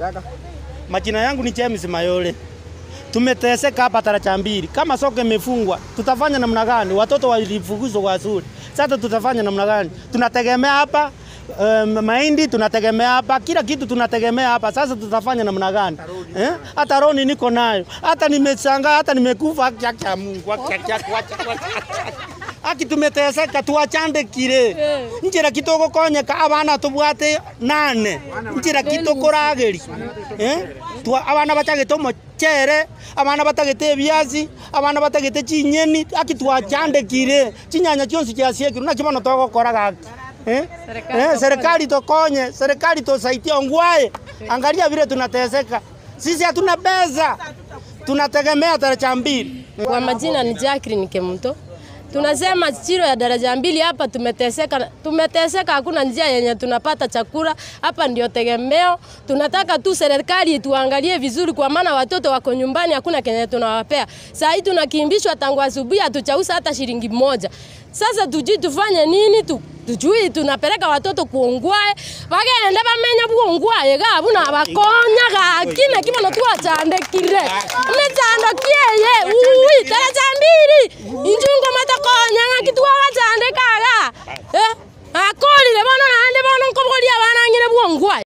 Chaka. Majina yangu ni James Mayole. Tumeteseka hapa taracha mbili. Kama soko imefungwa, tutafanya namna gani? Watoto walifukuzwa kwa shule. Sasa tutafanya namna gani? Tunategemea hapa Um, mahindi tunategemea hapa, kila kitu tunategemea hapa. Sasa tutafanya namna gani eh? Hata roni niko nayo, hata nimeshangaa, hata nimekufa. Mungu akitumete teseka twachandekire eh. njira kitu gukonyeka abana tubwate nane njira kitu kurageri abana bachagete omochere eh? abana batagete ebiasi abana batagete chinyeni aki twacandikire chinyanya chionsi chiasiekiru na chibono togokora gaki eh? serikali tokonye serikali tosaitie ongwae angalia vile tunateseka sisi hatuna pesa tunategemea taracha kwa majina ni Jacqueline Kemuto Tunasema Chiro ya daraja mbili hapa tumeteseka, tumeteseka, hakuna njia yenye tunapata chakula hapa, ndio tegemeo. Tunataka tu serikali tuangalie vizuri, kwa maana watoto wako nyumbani, hakuna kenye tunawapea. Saa hii tunakimbishwa tangu asubuhi, hatuchausa hata shilingi moja. Sasa tujui tufanye nini tu tujui tunapeleka watoto kuongwae bagenda bamenya bwongwae gabu nabakonyaga akina kibano twachandekire nechandokieye uwi tara 坏，